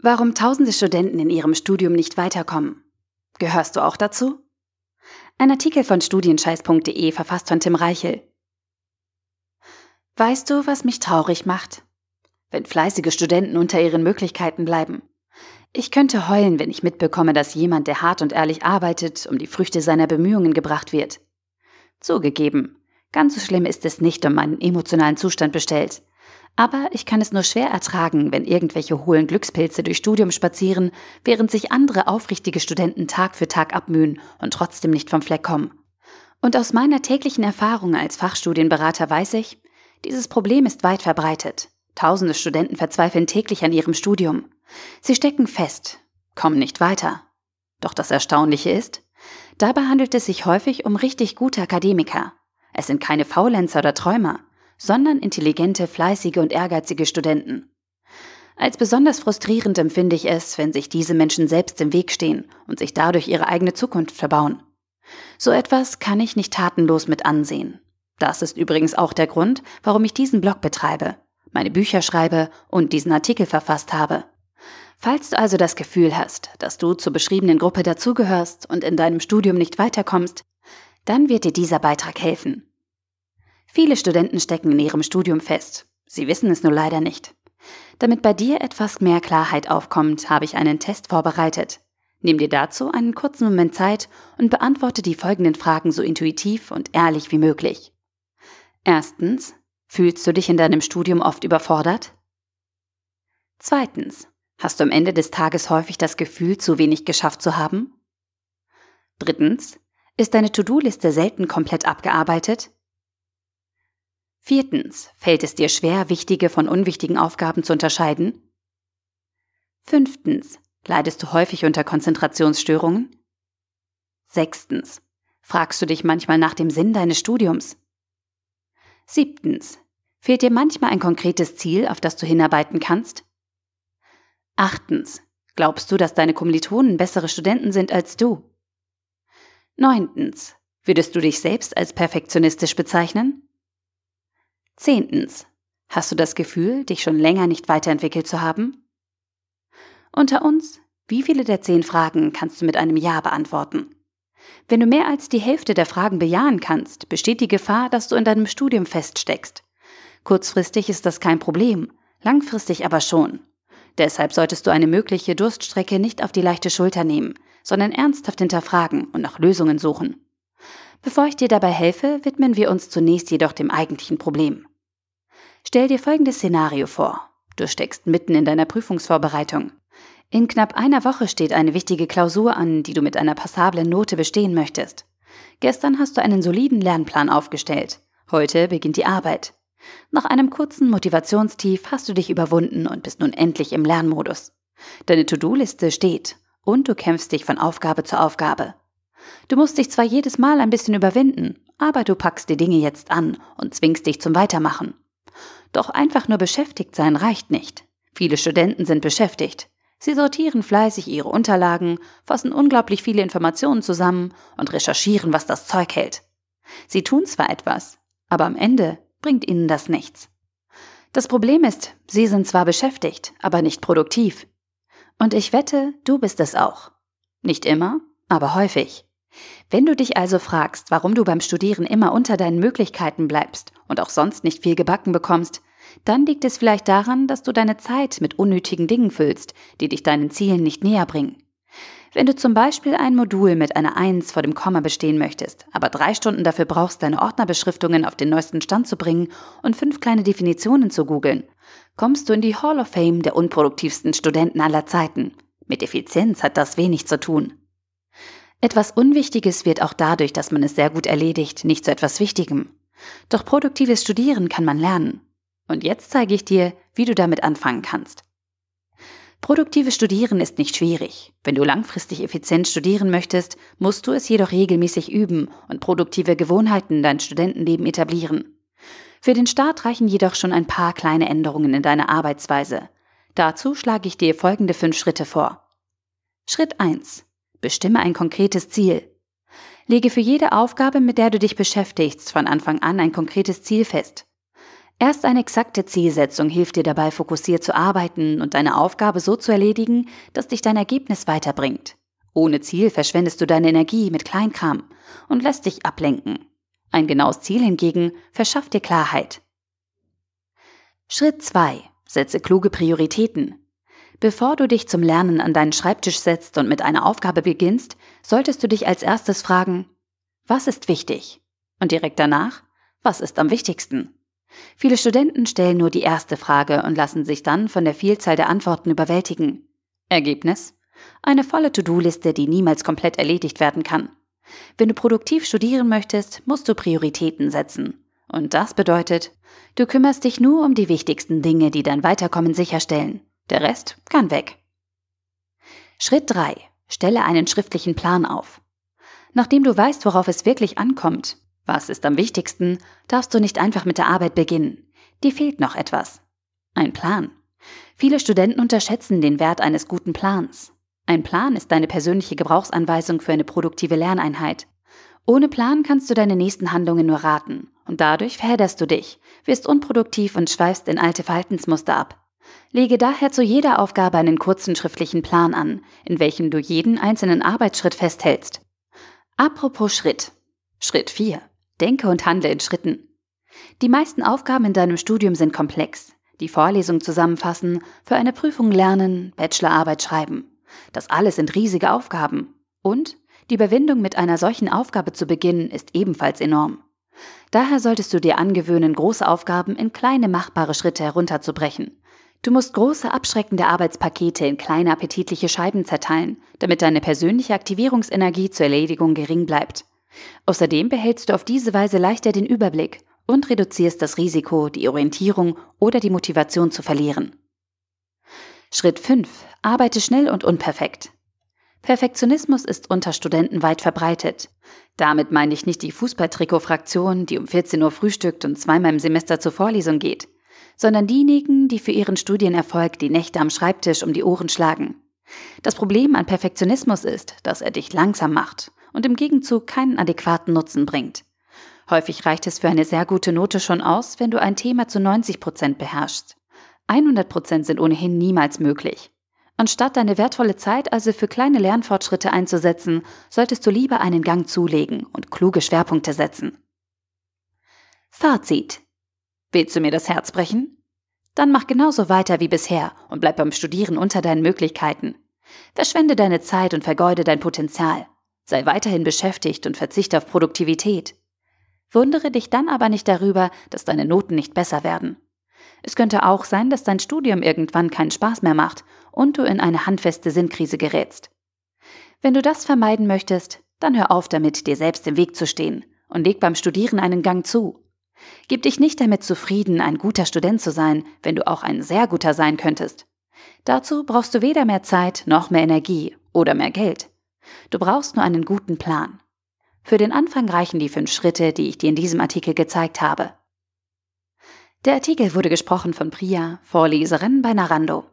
Warum tausende Studenten in ihrem Studium nicht weiterkommen. Gehörst du auch dazu? Ein Artikel von studienscheiß.de verfasst von Tim Reichel. Weißt du, was mich traurig macht? Wenn fleißige Studenten unter ihren Möglichkeiten bleiben. Ich könnte heulen, wenn ich mitbekomme, dass jemand, der hart und ehrlich arbeitet, um die Früchte seiner Bemühungen gebracht wird. Zugegeben, ganz so schlimm ist es nicht um meinen emotionalen Zustand bestellt. Aber ich kann es nur schwer ertragen, wenn irgendwelche hohlen Glückspilze durch Studium spazieren, während sich andere aufrichtige Studenten Tag für Tag abmühen und trotzdem nicht vom Fleck kommen. Und aus meiner täglichen Erfahrung als Fachstudienberater weiß ich, dieses Problem ist weit verbreitet. Tausende Studenten verzweifeln täglich an ihrem Studium. Sie stecken fest, kommen nicht weiter. Doch das Erstaunliche ist, dabei handelt es sich häufig um richtig gute Akademiker. Es sind keine Faulenzer oder Träumer sondern intelligente, fleißige und ehrgeizige Studenten. Als besonders frustrierend empfinde ich es, wenn sich diese Menschen selbst im Weg stehen und sich dadurch ihre eigene Zukunft verbauen. So etwas kann ich nicht tatenlos mit ansehen. Das ist übrigens auch der Grund, warum ich diesen Blog betreibe, meine Bücher schreibe und diesen Artikel verfasst habe. Falls du also das Gefühl hast, dass du zur beschriebenen Gruppe dazugehörst und in deinem Studium nicht weiterkommst, dann wird dir dieser Beitrag helfen. Viele Studenten stecken in ihrem Studium fest. Sie wissen es nur leider nicht. Damit bei dir etwas mehr Klarheit aufkommt, habe ich einen Test vorbereitet. Nimm dir dazu einen kurzen Moment Zeit und beantworte die folgenden Fragen so intuitiv und ehrlich wie möglich. Erstens, fühlst du dich in deinem Studium oft überfordert? Zweitens, hast du am Ende des Tages häufig das Gefühl, zu wenig geschafft zu haben? Drittens, ist deine To-Do-Liste selten komplett abgearbeitet? Viertens, fällt es dir schwer, wichtige von unwichtigen Aufgaben zu unterscheiden? Fünftens, leidest du häufig unter Konzentrationsstörungen? Sechstens, fragst du dich manchmal nach dem Sinn deines Studiums? Siebtens, fehlt dir manchmal ein konkretes Ziel, auf das du hinarbeiten kannst? Achtens, glaubst du, dass deine Kommilitonen bessere Studenten sind als du? Neuntens, würdest du dich selbst als perfektionistisch bezeichnen? Zehntens. Hast du das Gefühl, dich schon länger nicht weiterentwickelt zu haben? Unter uns, wie viele der zehn Fragen kannst du mit einem Ja beantworten? Wenn du mehr als die Hälfte der Fragen bejahen kannst, besteht die Gefahr, dass du in deinem Studium feststeckst. Kurzfristig ist das kein Problem, langfristig aber schon. Deshalb solltest du eine mögliche Durststrecke nicht auf die leichte Schulter nehmen, sondern ernsthaft hinterfragen und nach Lösungen suchen. Bevor ich dir dabei helfe, widmen wir uns zunächst jedoch dem eigentlichen Problem. Stell dir folgendes Szenario vor. Du steckst mitten in deiner Prüfungsvorbereitung. In knapp einer Woche steht eine wichtige Klausur an, die du mit einer passablen Note bestehen möchtest. Gestern hast du einen soliden Lernplan aufgestellt. Heute beginnt die Arbeit. Nach einem kurzen Motivationstief hast du dich überwunden und bist nun endlich im Lernmodus. Deine To-Do-Liste steht und du kämpfst dich von Aufgabe zu Aufgabe. Du musst dich zwar jedes Mal ein bisschen überwinden, aber du packst die Dinge jetzt an und zwingst dich zum Weitermachen. Doch einfach nur beschäftigt sein reicht nicht. Viele Studenten sind beschäftigt. Sie sortieren fleißig ihre Unterlagen, fassen unglaublich viele Informationen zusammen und recherchieren, was das Zeug hält. Sie tun zwar etwas, aber am Ende bringt ihnen das nichts. Das Problem ist, sie sind zwar beschäftigt, aber nicht produktiv. Und ich wette, du bist es auch. Nicht immer, aber häufig. Wenn du dich also fragst, warum du beim Studieren immer unter deinen Möglichkeiten bleibst und auch sonst nicht viel gebacken bekommst, dann liegt es vielleicht daran, dass du deine Zeit mit unnötigen Dingen füllst, die dich deinen Zielen nicht näher bringen. Wenn du zum Beispiel ein Modul mit einer 1 vor dem Komma bestehen möchtest, aber drei Stunden dafür brauchst, deine Ordnerbeschriftungen auf den neuesten Stand zu bringen und fünf kleine Definitionen zu googeln, kommst du in die Hall of Fame der unproduktivsten Studenten aller Zeiten. Mit Effizienz hat das wenig zu tun. Etwas Unwichtiges wird auch dadurch, dass man es sehr gut erledigt, nicht zu etwas Wichtigem. Doch produktives Studieren kann man lernen. Und jetzt zeige ich dir, wie du damit anfangen kannst. Produktives Studieren ist nicht schwierig. Wenn du langfristig effizient studieren möchtest, musst du es jedoch regelmäßig üben und produktive Gewohnheiten in dein Studentenleben etablieren. Für den Start reichen jedoch schon ein paar kleine Änderungen in deiner Arbeitsweise. Dazu schlage ich dir folgende fünf Schritte vor. Schritt 1. Bestimme ein konkretes Ziel. Lege für jede Aufgabe, mit der du dich beschäftigst, von Anfang an ein konkretes Ziel fest. Erst eine exakte Zielsetzung hilft dir dabei, fokussiert zu arbeiten und deine Aufgabe so zu erledigen, dass dich dein Ergebnis weiterbringt. Ohne Ziel verschwendest du deine Energie mit Kleinkram und lässt dich ablenken. Ein genaues Ziel hingegen verschafft dir Klarheit. Schritt 2. Setze kluge Prioritäten. Bevor du dich zum Lernen an deinen Schreibtisch setzt und mit einer Aufgabe beginnst, solltest du dich als erstes fragen, was ist wichtig? Und direkt danach, was ist am wichtigsten? Viele Studenten stellen nur die erste Frage und lassen sich dann von der Vielzahl der Antworten überwältigen. Ergebnis? Eine volle To-Do-Liste, die niemals komplett erledigt werden kann. Wenn du produktiv studieren möchtest, musst du Prioritäten setzen. Und das bedeutet, du kümmerst dich nur um die wichtigsten Dinge, die dein Weiterkommen sicherstellen. Der Rest kann weg. Schritt 3. Stelle einen schriftlichen Plan auf. Nachdem du weißt, worauf es wirklich ankommt, was ist am wichtigsten, darfst du nicht einfach mit der Arbeit beginnen. Dir fehlt noch etwas. Ein Plan. Viele Studenten unterschätzen den Wert eines guten Plans. Ein Plan ist deine persönliche Gebrauchsanweisung für eine produktive Lerneinheit. Ohne Plan kannst du deine nächsten Handlungen nur raten und dadurch verhedderst du dich, wirst unproduktiv und schweifst in alte Verhaltensmuster ab. Lege daher zu jeder Aufgabe einen kurzen schriftlichen Plan an, in welchem du jeden einzelnen Arbeitsschritt festhältst. Apropos Schritt. Schritt 4. Denke und handle in Schritten. Die meisten Aufgaben in deinem Studium sind komplex. Die Vorlesung zusammenfassen, für eine Prüfung lernen, Bachelorarbeit schreiben. Das alles sind riesige Aufgaben. Und die Überwindung mit einer solchen Aufgabe zu beginnen ist ebenfalls enorm. Daher solltest du dir angewöhnen, große Aufgaben in kleine machbare Schritte herunterzubrechen. Du musst große abschreckende Arbeitspakete in kleine appetitliche Scheiben zerteilen, damit deine persönliche Aktivierungsenergie zur Erledigung gering bleibt. Außerdem behältst du auf diese Weise leichter den Überblick und reduzierst das Risiko, die Orientierung oder die Motivation zu verlieren. Schritt 5. Arbeite schnell und unperfekt. Perfektionismus ist unter Studenten weit verbreitet. Damit meine ich nicht die Fußballtrikot-Fraktion, die um 14 Uhr frühstückt und zweimal im Semester zur Vorlesung geht sondern diejenigen, die für ihren Studienerfolg die Nächte am Schreibtisch um die Ohren schlagen. Das Problem an Perfektionismus ist, dass er dich langsam macht und im Gegenzug keinen adäquaten Nutzen bringt. Häufig reicht es für eine sehr gute Note schon aus, wenn du ein Thema zu 90 Prozent beherrschst. 100 Prozent sind ohnehin niemals möglich. Anstatt deine wertvolle Zeit also für kleine Lernfortschritte einzusetzen, solltest du lieber einen Gang zulegen und kluge Schwerpunkte setzen. Fazit. Willst du mir das Herz brechen? Dann mach genauso weiter wie bisher und bleib beim Studieren unter deinen Möglichkeiten. Verschwende deine Zeit und vergeude dein Potenzial. Sei weiterhin beschäftigt und verzichte auf Produktivität. Wundere dich dann aber nicht darüber, dass deine Noten nicht besser werden. Es könnte auch sein, dass dein Studium irgendwann keinen Spaß mehr macht und du in eine handfeste Sinnkrise gerätst. Wenn du das vermeiden möchtest, dann hör auf damit, dir selbst im Weg zu stehen und leg beim Studieren einen Gang zu. Gib dich nicht damit zufrieden, ein guter Student zu sein, wenn du auch ein sehr guter sein könntest. Dazu brauchst du weder mehr Zeit noch mehr Energie oder mehr Geld. Du brauchst nur einen guten Plan. Für den Anfang reichen die fünf Schritte, die ich dir in diesem Artikel gezeigt habe. Der Artikel wurde gesprochen von Priya, Vorleserin bei Narando.